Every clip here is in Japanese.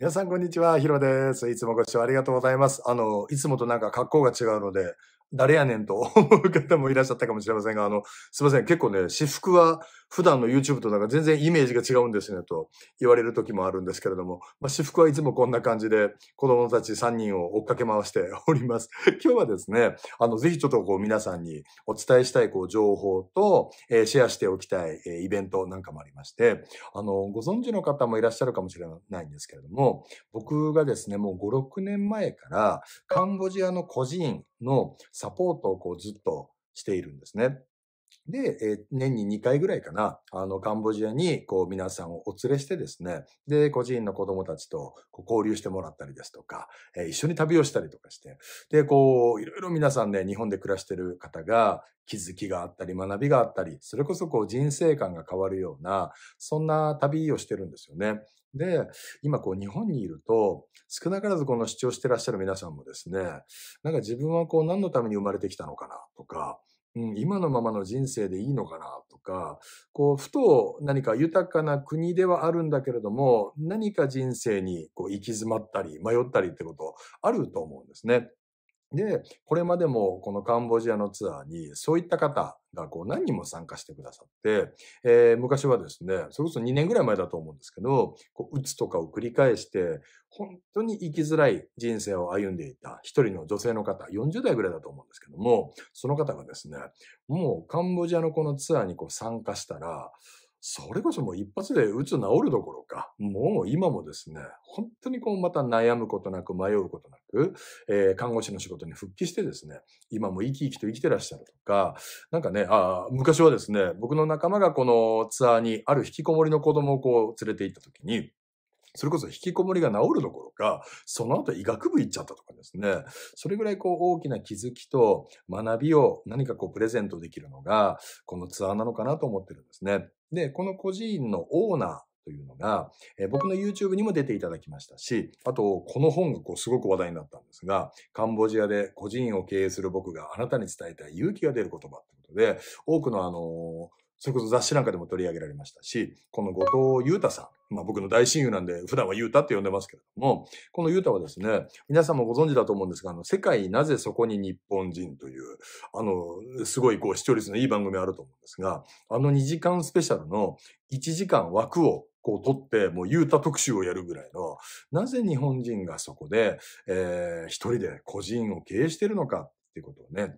皆さん、こんにちは。ヒロです。いつもご視聴ありがとうございます。あの、いつもとなんか格好が違うので、誰やねんと思う方もいらっしゃったかもしれませんが、あの、すいません。結構ね、私服は普段の YouTube となんか全然イメージが違うんですねと言われる時もあるんですけれども、まあ、私服はいつもこんな感じで子供たち3人を追っかけ回して おります。今日はですね、あの、ぜひちょっとこう皆さんにお伝えしたいこう情報と、えー、シェアしておきたい、えー、イベントなんかもありまして、あの、ご存知の方もいらっしゃるかもしれないんですけれども、僕がですね、もう5、6年前からカンボジアの個人、のサポートをこうずっとしているんですね。で、え年に2回ぐらいかな、あの、カンボジアに、こう、皆さんをお連れしてですね、で、個人の子供たちとこう交流してもらったりですとか、え一緒に旅をしたりとかして、で、こう、いろいろ皆さんね、日本で暮らしてる方が、気づきがあったり、学びがあったり、それこそこう、人生観が変わるような、そんな旅をしてるんですよね。で、今こう日本にいると、少なからずこの主張してらっしゃる皆さんもですね、なんか自分はこう何のために生まれてきたのかなとか、うん、今のままの人生でいいのかなとか、こう、ふと何か豊かな国ではあるんだけれども、何か人生にこう行き詰まったり迷ったりってことあると思うんですね。で、これまでもこのカンボジアのツアーに、そういった方がこう何人も参加してくださって、えー、昔はですね、それこそ2年ぐらい前だと思うんですけど、こう、つとかを繰り返して、本当に生きづらい人生を歩んでいた一人の女性の方、40代ぐらいだと思うんですけども、その方がですね、もうカンボジアのこのツアーにこう参加したら、それこそもう一発で打つ治るどころか、もう今もですね、本当にこうまた悩むことなく迷うことなく、えー、看護師の仕事に復帰してですね、今も生き生きと生きてらっしゃるとか、なんかね、あ昔はですね、僕の仲間がこのツアーにある引きこもりの子供をこう連れて行った時に、それこそ引きこもりが治るどころか、その後医学部行っちゃったとかですね。それぐらいこう大きな気づきと学びを何かこうプレゼントできるのが、このツアーなのかなと思ってるんですね。で、この孤児院のオーナー、というのが、えー、僕の YouTube にも出ていただきましたし、あと、この本がこうすごく話題になったんですが、カンボジアで個人を経営する僕があなたに伝えたい勇気が出る言葉ってことで、多くのあのーそれこそ雑誌なんかでも取り上げられましたし、この後藤裕太さん、まあ僕の大親友なんで、普段は裕太って呼んでますけれども、この裕太はですね、皆さんもご存知だと思うんですが、あの、世界なぜそこに日本人という、あの、すごいこう視聴率のいい番組あると思うんですが、あの2時間スペシャルの1時間枠をこう取って、もうユ太特集をやるぐらいの、なぜ日本人がそこで、えー、一人で個人を経営してるのかっていうことをね、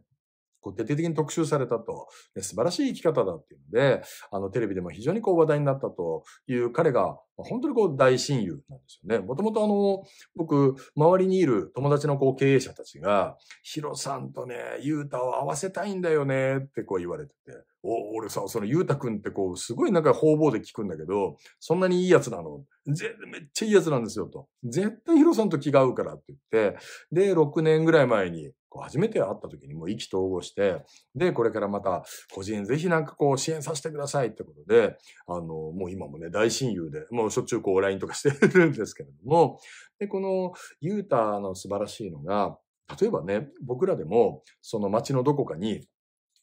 こう徹底的に特集されたと、素晴らしい生き方だっていうので、あの、テレビでも非常にこう話題になったという彼が、本当にこう大親友なんですよね。もともとあの、僕、周りにいる友達のこう経営者たちが、ヒロさんとね、ユータを合わせたいんだよねってこう言われてて、お、俺さ、そのユータくんってこう、すごいなんか方々で聞くんだけど、そんなにいいやつなのぜめっちゃいいやつなんですよと。絶対ヒロさんと気が合うからって言って、で、6年ぐらい前にこう初めて会った時にもう意気投合して、で、これからまた個人ぜひなんかこう支援させてくださいってことで、あの、もう今もね、大親友で、もうしょっちゅうこう LINE とかしてるんですけれども、で、このユータの素晴らしいのが、例えばね、僕らでもその街のどこかに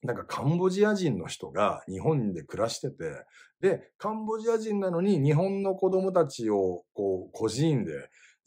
なんかカンボジア人の人が日本で暮らしてて、で、カンボジア人なのに日本の子供たちをこう、孤児院で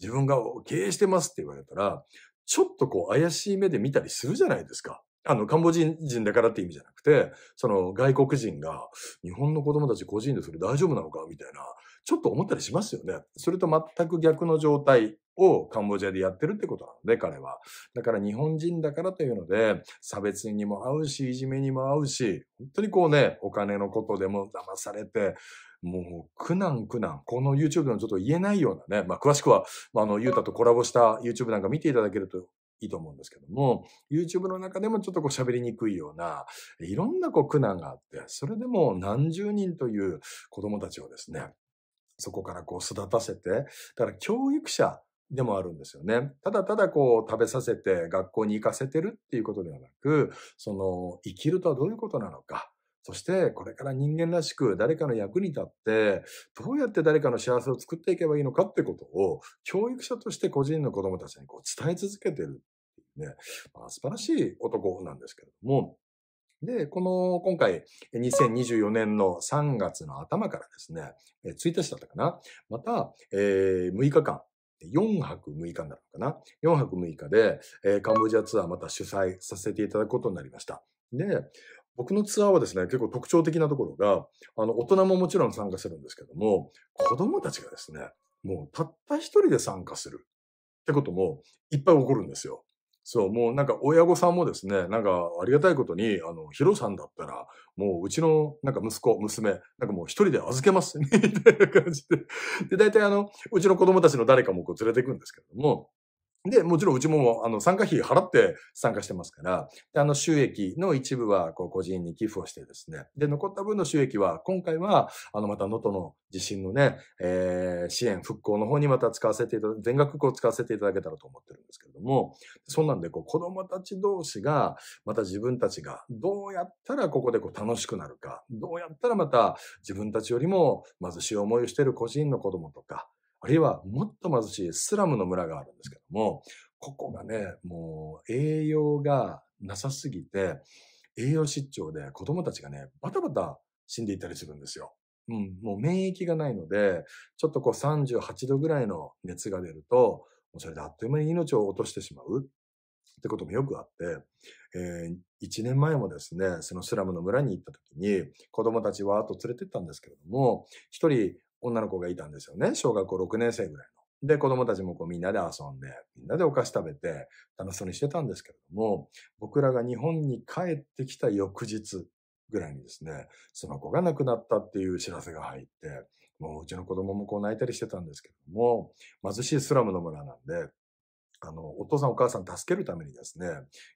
自分が経営してますって言われたら、ちょっとこう怪しい目で見たりするじゃないですか。あの、カンボジン人だからって意味じゃなくて、その外国人が日本の子供たち個人でそれ大丈夫なのかみたいな、ちょっと思ったりしますよね。それと全く逆の状態をカンボジアでやってるってことなので、彼は。だから日本人だからというので、差別にも合うし、いじめにも合うし、本当にこうね、お金のことでも騙されて、もう苦難苦難。この YouTube でもちょっと言えないようなね、まあ詳しくは、まあ、あの、ゆうたとコラボした YouTube なんか見ていただけるといいと思うんですけども、YouTube の中でもちょっとこう喋りにくいような、いろんなこう苦難があって、それでも何十人という子供たちをですね、そこからこう育たせて、だから教育者でもあるんですよね。ただただこう食べさせて学校に行かせてるっていうことではなく、その生きるとはどういうことなのか。そしてこれから人間らしく誰かの役に立って、どうやって誰かの幸せを作っていけばいいのかってことを、教育者として個人の子供たちにこう伝え続けてるっていうね、まあ、素晴らしい男なんですけれども、で、この、今回、2024年の3月の頭からですね、1日だったかな、また、えー、6日間、4泊6日になるのかな ?4 泊6日で、えー、カンボジアツアーまた主催させていただくことになりました。で、僕のツアーはですね、結構特徴的なところが、あの、大人ももちろん参加するんですけども、子供たちがですね、もうたった一人で参加するってこともいっぱい起こるんですよ。そう、もうなんか親御さんもですね、なんかありがたいことに、あの、ヒロさんだったら、もううちのなんか息子、娘、なんかもう一人で預けます、ね、みたいな感じで。で、大体あの、うちの子供たちの誰かもこう連れてくんですけれども、で、もちろんうちもあの参加費払って参加してますから、あの収益の一部はこう個人に寄付をしてですね、で、残った分の収益は今回は、あのまた能登の地震のね、えー、支援、復興の方にまた使わせていただ、全額こう使わせていただけたらと思ってるんですけれども、そんなんでこう子供たち同士が、また自分たちがどうやったらここでこう楽しくなるか、どうやったらまた自分たちよりも貧しい思いをしている個人の子供とか、あるいはもっと貧しいスラムの村があるんですけども、ここがね、もう栄養がなさすぎて、栄養失調で子供たちがね、バタバタ死んでいたりするんですよ。うん、もう免疫がないので、ちょっとこう38度ぐらいの熱が出ると、もうそれであっという間に命を落としてしまうってこともよくあって、えー、1年前もですね、そのスラムの村に行った時に、子供たちわーっと連れてったんですけれども、一人女の子がいたんですよね。小学校6年生ぐらいの。で、子供たちもこうみんなで遊んで、みんなでお菓子食べて、楽しそうにしてたんですけれども、僕らが日本に帰ってきた翌日ぐらいにですね、その子が亡くなったっていう知らせが入って、もううちの子供もこう泣いたりしてたんですけれども、貧しいスラムの村なんで、あの、お父さんお母さん助けるためにですね、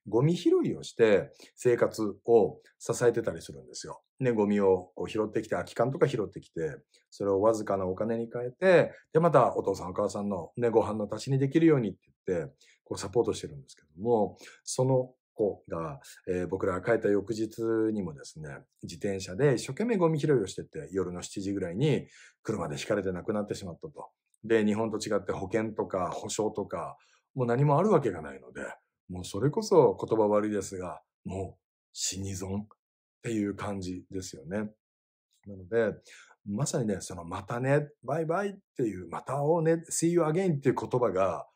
ゴミ拾いをして生活を支えてたりするんですよ。ね、ゴミをこう拾ってきて、空き缶とか拾ってきて、それをわずかなお金に変えて、で、またお父さんお母さんのね、ご飯の足しにできるようにって言って、こうサポートしてるんですけども、その子が、えー、僕らが帰った翌日にもですね、自転車で一生懸命ゴミ拾いをしてて、夜の7時ぐらいに車で引かれて亡くなってしまったと。で、日本と違って保険とか保証とか、もう何もあるわけがないので、もうそれこそ言葉悪いですが、もう死に損っていう感じですよね。なので、まさにね、そのまたね、バイバイっていう、また会おうね、see you again っていう言葉が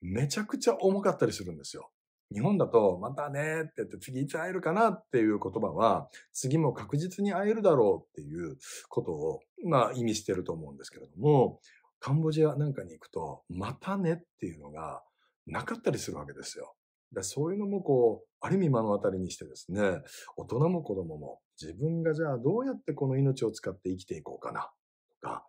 めちゃくちゃ重かったりするんですよ。日本だと、またねって言って、次いつ会えるかなっていう言葉は、次も確実に会えるだろうっていうことを、まあ意味してると思うんですけれども、カンボジアなんかに行くと、またねっていうのが、なかったりするわけですよ。でそういうのもこう、ある意味目の当たりにしてですね、大人も子供も自分がじゃあどうやってこの命を使って生きていこうかなとか、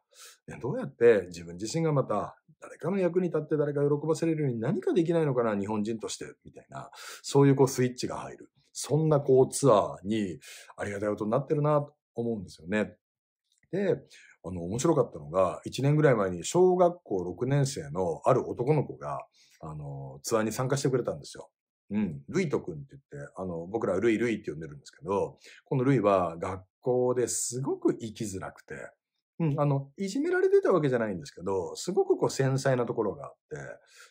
どうやって自分自身がまた誰かの役に立って誰か喜ばせれるように何かできないのかな、日本人として、みたいな、そういうこうスイッチが入る。そんなこうツアーにありがたいことになってるなと思うんですよね。で、あの、面白かったのが、1年ぐらい前に小学校6年生のある男の子が、あの、ツアーに参加してくれたんですよ。うん。ルイト君って言って、あの、僕らルイルイって呼んでるんですけど、このルイは学校ですごく生きづらくて、うん、あの、いじめられてたわけじゃないんですけど、すごくこう繊細なところがあっ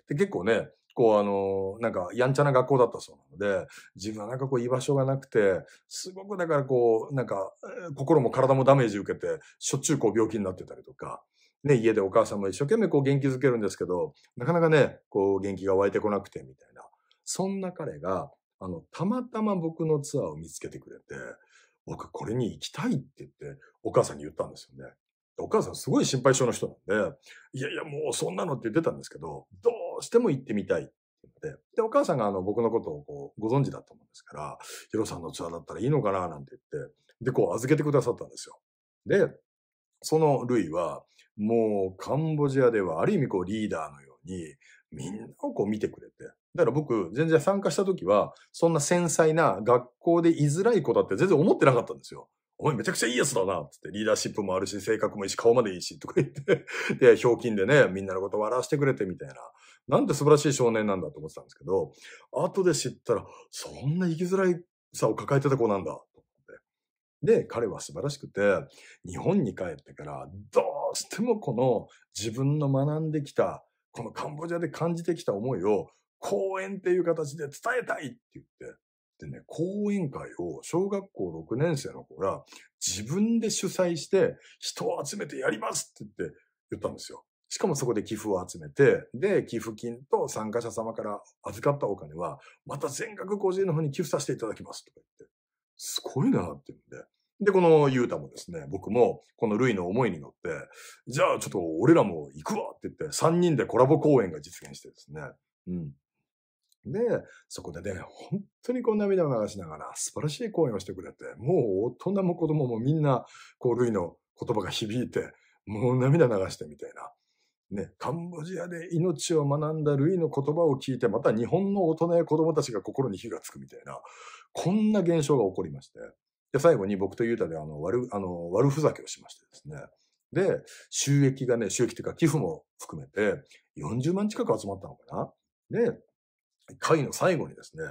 て、で、結構ね、こうあの、なんか、やんちゃな学校だったそうなので、自分はなんかこう居場所がなくて、すごくだからこう、なんか、心も体もダメージ受けて、しょっちゅうこう病気になってたりとか、ね、家でお母さんも一生懸命こう元気づけるんですけど、なかなかね、こう元気が湧いてこなくてみたいな。そんな彼が、あの、たまたま僕のツアーを見つけてくれて、僕これに行きたいって言って、お母さんに言ったんですよね。お母さんすごい心配性の人なんで、いやいやもうそんなのって言ってたんですけど、どうしても行ってみたいって言って、で、お母さんがあの僕のことをこうご存知だったもんですから、ヒロさんのツアーだったらいいのかななんて言って、で、こう預けてくださったんですよ。で、そのルイは、もうカンボジアではある意味こうリーダーのように、みんなをこう見てくれて。だから僕、全然参加した時は、そんな繊細な学校で居づらい子だって全然思ってなかったんですよ。お前めちゃくちゃいいやつだな、つって、リーダーシップもあるし、性格もいいし、顔までいいし、とか言って で、ひょうきんでね、みんなのこと笑わせてくれて、みたいな。なんて素晴らしい少年なんだと思ってたんですけど、後で知ったら、そんな生きづらいさを抱えてた子なんだ、と思って。で、彼は素晴らしくて、日本に帰ってから、どしてもこの自分の学んできた、このカンボジアで感じてきた思いを講演っていう形で伝えたいって言って、でね、講演会を小学校6年生の子が自分で主催して人を集めてやりますって言って言ったんですよ。しかもそこで寄付を集めて、で、寄付金と参加者様から預かったお金は、また全額個人の方に寄付させていただきますとか言って、すごいなって言うんで、で、このユータもですね、僕も、このルイの思いに乗って、じゃあちょっと俺らも行くわって言って、3人でコラボ公演が実現してですね。うん。で、そこでね、本当にこう涙を流しながら素晴らしい公演をしてくれて、もう大人も子供もみんな、こう、ルイの言葉が響いて、もう涙流してみたいな。ね、カンボジアで命を学んだルイの言葉を聞いて、また日本の大人や子供たちが心に火がつくみたいな、こんな現象が起こりまして。で、最後に僕とユータであの悪、あの、悪ふざけをしましてですね。で、収益がね、収益というか寄付も含めて40万近く集まったのかな。で、会の最後にですね、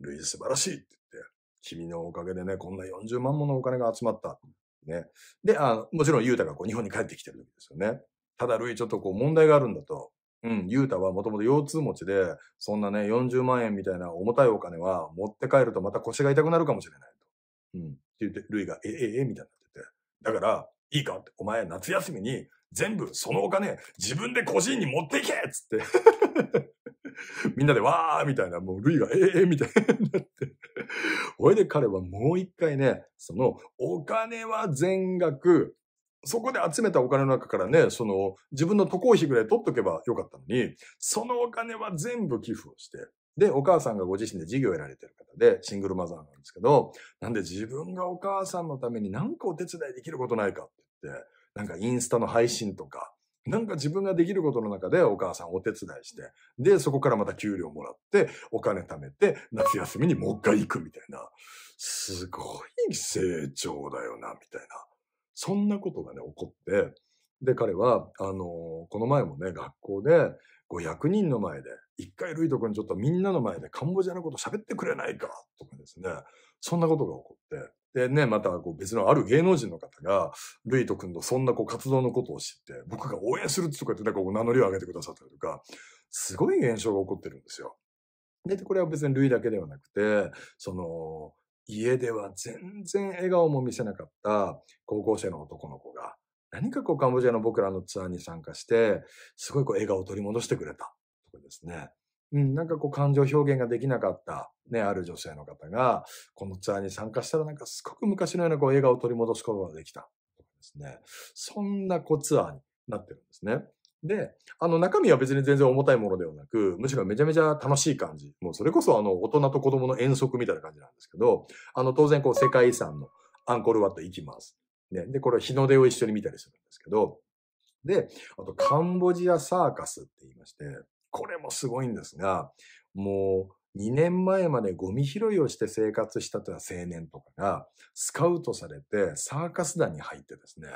ルイズ素晴らしいって言って、君のおかげでね、こんな40万ものお金が集まった。ね。で、あもちろんユータがこう日本に帰ってきてる時ですよね。ただ、ルイちょっとこう問題があるんだと。うん、ユータはもともと腰痛持ちで、そんなね、40万円みたいな重たいお金は持って帰るとまた腰が痛くなるかもしれないと。うん。って言って、ルイが、ええ、ええ、みたいになってて。だから、いいかって、お前夏休みに全部そのお金自分で個人に持っていけっつって みんなでわーみたいな、もうルイがええええ、みたいになってほいで彼はもう一回ね、そのお金は全額、そこで集めたお金の中からね、その自分の渡航費ぐらい取っとけばよかったのに、そのお金は全部寄付をして、で、お母さんがご自身で事業をやられてる方で、シングルマザーなんですけど、なんで自分がお母さんのために何かお手伝いできることないかって言って、なんかインスタの配信とか、なんか自分ができることの中でお母さんお手伝いして、で、そこからまた給料もらって、お金貯めて、夏休みにもう一回行くみたいな、すごい成長だよな、みたいな。そんなことがね、起こって、で、彼は、あのー、この前もね、学校で500人の前で一回ルイト君ちょっとみんなの前でカンボジアのこと喋ってくれないかとかですね、そんなことが起こって、でね、またこう別のある芸能人の方が、ルイト君のそんなこう活動のことを知って、僕が応援するとかってなんか名乗りを上げてくださったりとか、すごい現象が起こってるんですよ。で、これは別にルイだけではなくて、その、家では全然笑顔も見せなかった高校生の男の子が、何かこうカンボジアの僕らのツアーに参加して、すごいこう笑顔を取り戻してくれた。とかですね。うん、なんかこう感情表現ができなかった、ね、ある女性の方が、このツアーに参加したらなんかすごく昔のようなこう笑顔を取り戻すことができた。とかですね。そんなこうツアーになってるんですね。で、あの中身は別に全然重たいものではなく、むしろめちゃめちゃ楽しい感じ。もうそれこそあの大人と子供の遠足みたいな感じなんですけど、あの当然こう世界遺産のアンコールワット行きます。ね。で、これ日の出を一緒に見たりするんですけど、で、あとカンボジアサーカスって言いまして、これもすごいんですが、もう2年前までゴミ拾いをして生活したという青年とかが、スカウトされてサーカス団に入ってですね、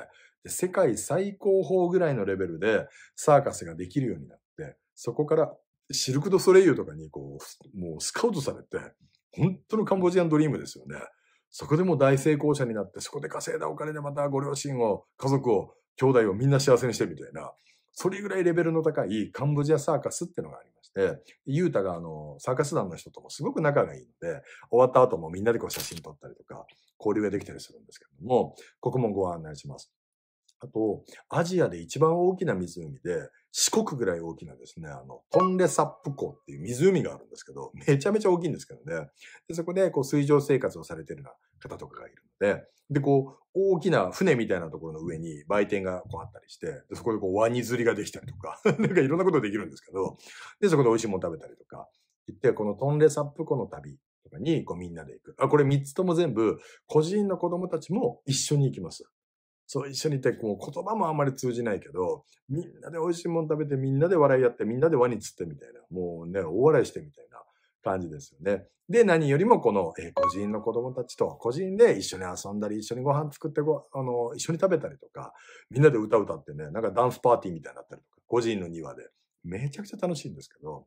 世界最高峰ぐらいのレベルでサーカスができるようになって、そこからシルク・ド・ソレイユとかにこう、もうスカウトされて、本当のカンボジアンドリームですよね。そこでも大成功者になって、そこで稼いだお金でまたご両親を、家族を、兄弟をみんな幸せにしてみたいな。それぐらいレベルの高いカンボジアサーカスってのがありまして、ユータがあの、サーカス団の人ともすごく仲がいいので、終わった後もみんなでこう写真撮ったりとか、交流ができたりするんですけども、ここもご案内します。あと、アジアで一番大きな湖で、四国ぐらい大きなですね、あの、トンレサップ湖っていう湖があるんですけど、めちゃめちゃ大きいんですけどね。でそこで、こう、水上生活をされてるような方とかがいるので、で、こう、大きな船みたいなところの上に売店がこうあったりして、でそこでこう、ワニ釣りができたりとか、なんかいろんなことできるんですけど、で、そこで美味しいもの食べたりとか、行って、このトンレサップ湖の旅とかに、こう、みんなで行く。あ、これ3つとも全部、個人の子供たちも一緒に行きます。そう一緒にいて、こう言葉もあんまり通じないけど、みんなで美味しいもの食べて、みんなで笑い合って、みんなで輪に釣ってみたいな、もうね、大笑いしてみたいな感じですよね。で、何よりもこの、えー、個人の子供たちと、個人で一緒に遊んだり、一緒にご飯作ってご、あの、一緒に食べたりとか、みんなで歌歌ってね、なんかダンスパーティーみたいになったりとか、個人の庭で。めちゃくちゃ楽しいんですけど、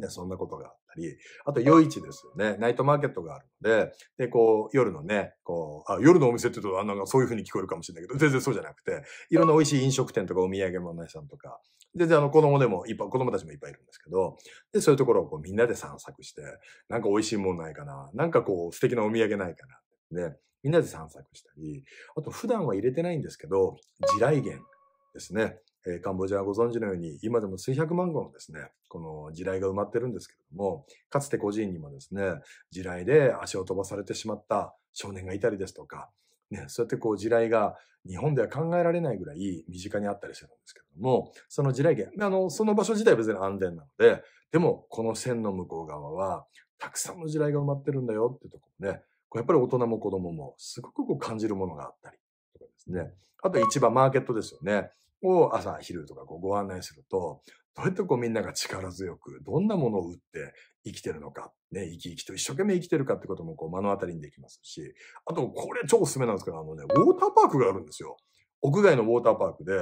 ね、そんなことがあったり、あと夜市ですよね、ナイトマーケットがあるので、で、こう、夜のね、こう、あ、夜のお店って言うと、あなんかそういう風に聞こえるかもしれないけど、全然そうじゃなくて、いろんな美味しい飲食店とかお土産物屋さんとか、全然あの子供でもいっぱい、子供たちもいっぱいいるんですけど、で、そういうところをこうみんなで散策して、なんか美味しいもんないかな、なんかこう素敵なお土産ないかな、ね、みんなで散策したり、あと普段は入れてないんですけど、地雷原ですね。えー、カンボジアはご存知のように、今でも数百万個のですね、この地雷が埋まってるんですけれども、かつて個人にもですね、地雷で足を飛ばされてしまった少年がいたりですとか、ね、そうやってこう地雷が日本では考えられないぐらい身近にあったりするんですけれども、その地雷源、あの、その場所自体は別に安全なので、でもこの線の向こう側は、たくさんの地雷が埋まってるんだよっていうところね、こうやっぱり大人も子供もすごくこう感じるものがあったりとかですね。あと市場、マーケットですよね。を朝、昼とかこうご案内すると、どうやってこうみんなが力強く、どんなものを打って生きてるのか、ね、生き生きと一生懸命生きてるかってこともこう目の当たりにできますし、あと、これ超おすすめなんですけど、あのね、ウォーターパークがあるんですよ。屋外のウォーターパークで、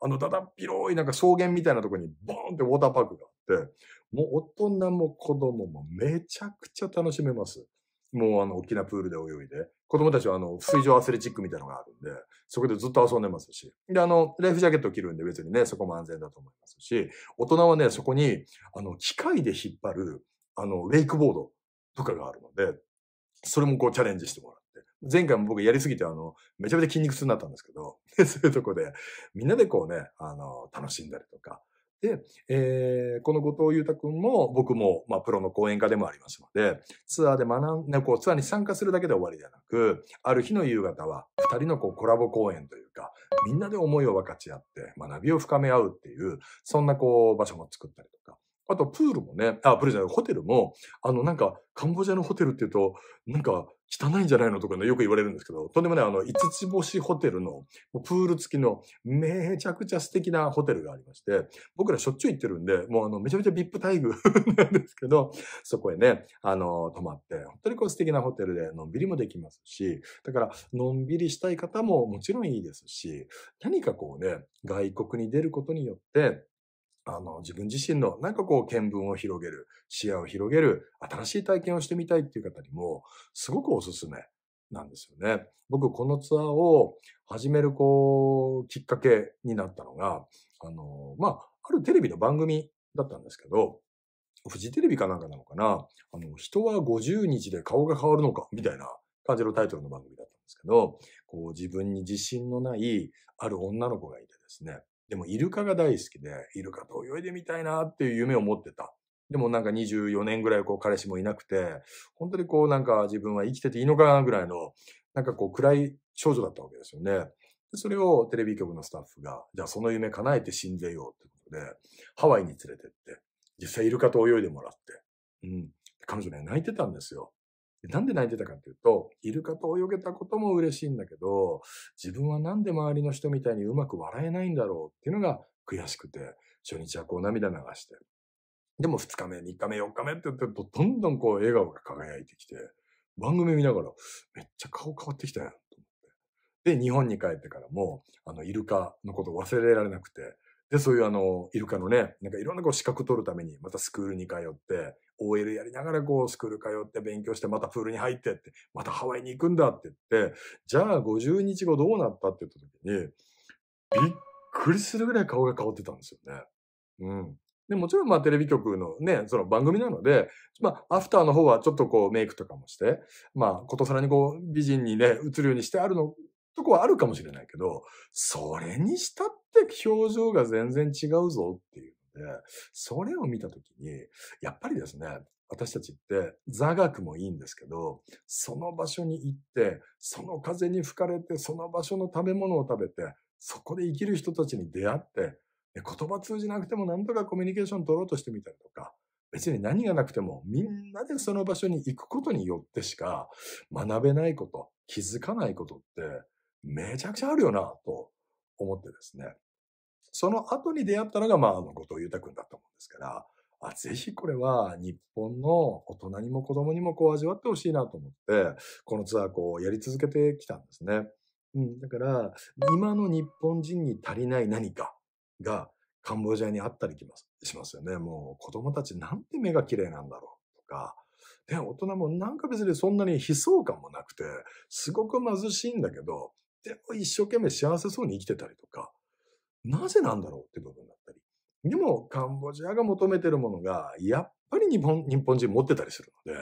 あの、だだっ広いなんか草原みたいなとこにボーンってウォーターパークがあって、もう大人も子供もめちゃくちゃ楽しめます。もうあの、大きなプールで泳いで、子供たちはあの、水上アスレチックみたいなのがあるんで、そこでずっと遊んでますし。で、あの、ライフジャケットを着るんで別にね、そこも安全だと思いますし、大人はね、そこに、あの、機械で引っ張る、あの、ウェイクボードとかがあるので、それもこうチャレンジしてもらって。前回も僕やりすぎて、あの、めちゃめちゃ筋肉痛になったんですけど、そういうとこで、みんなでこうね、あの、楽しんだりとか、で、えー、この後藤裕太君も僕も、まあ、プロの講演家でもありますので、ツアーで学んで、こう、ツアーに参加するだけで終わりではなく、ある日の夕方は、二人のこうコラボ講演というか、みんなで思いを分かち合って、学びを深め合うっていう、そんなこう、場所も作ったりとか、あと、プールもね、あ、プールじゃない、ホテルも、あの、なんか、カンボジアのホテルっていうと、なんか、汚いんじゃないのとかね、よく言われるんですけど、とんでもない、あの、五つ星ホテルの、プール付きの、めちゃくちゃ素敵なホテルがありまして、僕らしょっちゅう行ってるんで、もうあの、めちゃめちゃ VIP 待遇 なんですけど、そこへね、あの、泊まって、本当にこう素敵なホテルでのんびりもできますし、だから、のんびりしたい方ももちろんいいですし、何かこうね、外国に出ることによって、あの、自分自身のなんかこう、見聞を広げる、視野を広げる、新しい体験をしてみたいっていう方にも、すごくおすすめなんですよね。僕、このツアーを始める、こう、きっかけになったのが、あの、まあ、あるテレビの番組だったんですけど、フジテレビかなんかなのかな、あの、人は50日で顔が変わるのか、みたいな感じのタイトルの番組だったんですけど、こう、自分に自信のない、ある女の子がいてですね、でもイルカが大好きで、イルカと泳いでみたいなっていう夢を持ってた。でもなんか24年ぐらいこう彼氏もいなくて、本当にこうなんか自分は生きてていいのかなぐらいの、なんかこう暗い少女だったわけですよね。でそれをテレビ局のスタッフが、じゃあその夢叶えて死んでようってことで、ハワイに連れてって、実際イルカと泳いでもらって。うん。彼女ね、泣いてたんですよ。なんで泣いてたかっていうと、イルカと泳げたことも嬉しいんだけど、自分はなんで周りの人みたいにうまく笑えないんだろうっていうのが悔しくて、初日はこう涙流して。でも2日目、3日目、4日目って言ってると、どんどんこう笑顔が輝いてきて、番組見ながら、めっちゃ顔変わってきたやん。で、日本に帰ってからも、あの、イルカのこと忘れられなくて、で、そういうあの、イルカのね、なんかいろんなこう資格取るために、またスクールに通って、OL やりながらこうスクール通って勉強してまたプールに入ってって、またハワイに行くんだって言って、じゃあ50日後どうなったって言った時に、びっくりするぐらい顔が変わってたんですよね。うん。で、もちろんまあテレビ局のね、その番組なので、まあアフターの方はちょっとこうメイクとかもして、まあことさらにこう美人にね、映るようにしてあるの、とこはあるかもしれないけど、それにしたって表情が全然違うぞっていうで、それを見たときに、やっぱりですね、私たちって座学もいいんですけど、その場所に行って、その風に吹かれて、その場所の食べ物を食べて、そこで生きる人たちに出会って、言葉通じなくてもなんとかコミュニケーション取ろうとしてみたりとか、別に何がなくてもみんなでその場所に行くことによってしか学べないこと、気づかないことってめちゃくちゃあるよなと思ってですね。その後に出会ったのが、まあ、あの、後藤裕太君だったもんですから、あ、ぜひこれは日本の大人にも子供にもこう味わってほしいなと思って、このツアーこうやり続けてきたんですね。うん、だから、今の日本人に足りない何かがカンボジアにあったりしますよね。もう子供たちなんて目が綺麗なんだろうとか、で、大人もなんか別にそんなに悲壮感もなくて、すごく貧しいんだけど、でも一生懸命幸せそうに生きてたりとか、なぜなんだろうって部分だったり。でも、カンボジアが求めてるものが、やっぱり日本、日本人持ってたりするので、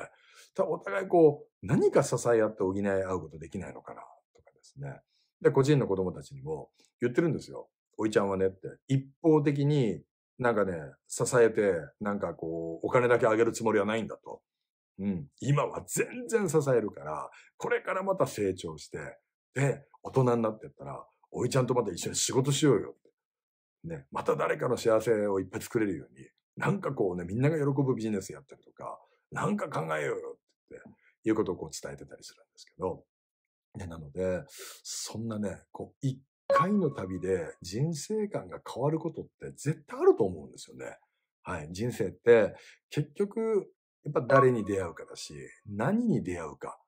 お互いこう、何か支え合って補い合うことできないのかな、とかですね。で、個人の子供たちにも言ってるんですよ。おいちゃんはねって。一方的になんかね、支えて、なんかこう、お金だけあげるつもりはないんだと。うん。今は全然支えるから、これからまた成長して、で、大人になってったら、おいちゃんとまた一緒に仕事しようよ。ね、また誰かの幸せをいっぱい作れるように、なんかこうね、みんなが喜ぶビジネスやったりとか、なんか考えようよってって、いうことをこう伝えてたりするんですけど、ね、なので、そんなね、こう、一回の旅で人生観が変わることって絶対あると思うんですよね。はい。人生って、結局、やっぱ誰に出会うかだし、何に出会うか、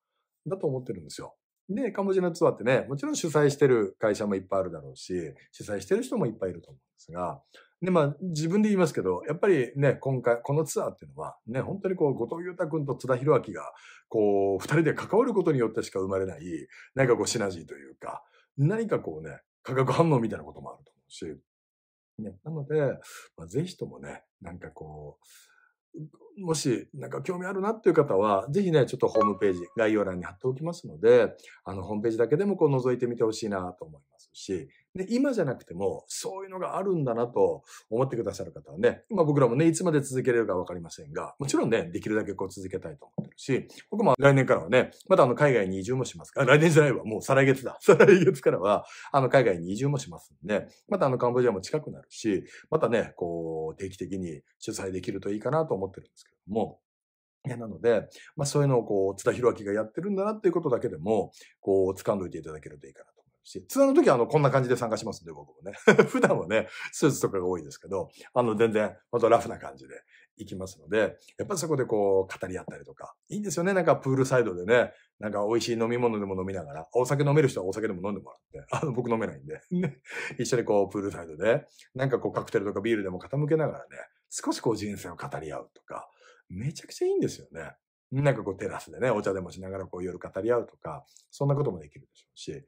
だと思ってるんですよ。で、カンボジアのツアーってね、もちろん主催してる会社もいっぱいあるだろうし、主催してる人もいっぱいいると思うんですが、で、まあ、自分で言いますけど、やっぱりね、今回、このツアーっていうのは、ね、本当にこう、後藤裕太君と津田博明が、こう、二人で関わることによってしか生まれない、何かこう、シナジーというか、何かこうね、化学反応みたいなこともあると思うし、ね、なので、まあ、ぜひともね、なんかこう、もし、なんか興味あるなっていう方は、ぜひね、ちょっとホームページ、概要欄に貼っておきますので、あの、ホームページだけでもこう覗いてみてほしいなと思いますし、で、今じゃなくても、そういうのがあるんだなと思ってくださる方はね、まあ僕らもね、いつまで続けれるかわかりませんが、もちろんね、できるだけこう続けたいと思ってるし、僕も来年からはね、またあの、海外に移住もしますから、来年じゃないわ、もう再来月だ。再来月からは、あの、海外に移住もしますんで、またあの、カンボジアも近くなるし、またね、こう、定期的に主催できるといいかなと思ってるんですですけれども、なので、まあそういうのをこう、津田博明がやってるんだなっていうことだけでも、こう、掴んどいていただけるといいかなと思いますし、ツアーの時はあの、こんな感じで参加しますんで、僕もね。普段はね、スーツとかが多いですけど、あの、全然、またラフな感じで行きますので、やっぱりそこでこう、語り合ったりとか、いいんですよね、なんかプールサイドでね、なんか美味しい飲み物でも飲みながら、お酒飲める人はお酒でも飲んでもらって、あの、僕飲めないんで、ね、一緒にこう、プールサイドで、なんかこう、カクテルとかビールでも傾けながらね、少しこう人生を語り合うとか、めちゃくちゃいいんですよね。なんかこうテラスでね、お茶でもしながらこう夜語り合うとか、そんなこともできるでしょうし、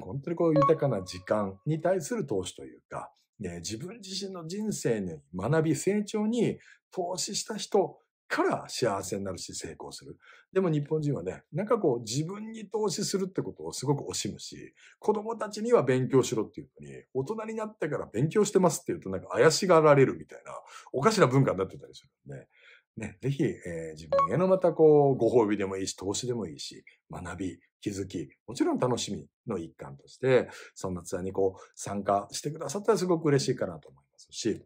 本当にこう豊かな時間に対する投資というか、ね、自分自身の人生に学び、成長に投資した人から幸せになるし成功する。でも日本人はね、なんかこう自分に投資するってことをすごく惜しむし、子供たちには勉強しろっていうのに、大人になってから勉強してますっていうとなんか怪しがられるみたいな、おかしな文化になってたりするんで、ね、ね、ぜひ、えー、自分へのまたこう、ご褒美でもいいし、投資でもいいし、学び、気づき、もちろん楽しみの一環として、そんなツアーにこう、参加してくださったらすごく嬉しいかなと思いますし、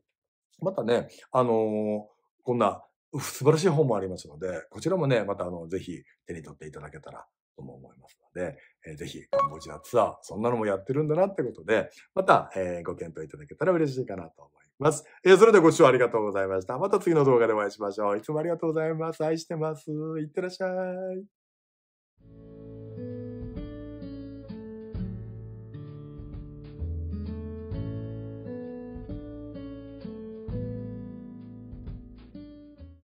またね、あのー、こんな素晴らしい本もありますので、こちらもね、またあの、ぜひ手に取っていただけたらとも思いますので、えー、ぜひカンボジアツアー、そんなのもやってるんだなってことで、また、えー、ご検討いただけたら嬉しいかなと思います。ます。えー、それではご視聴ありがとうございました。また次の動画でお会いしましょう。いつもありがとうございます。愛してます。いってらっしゃい。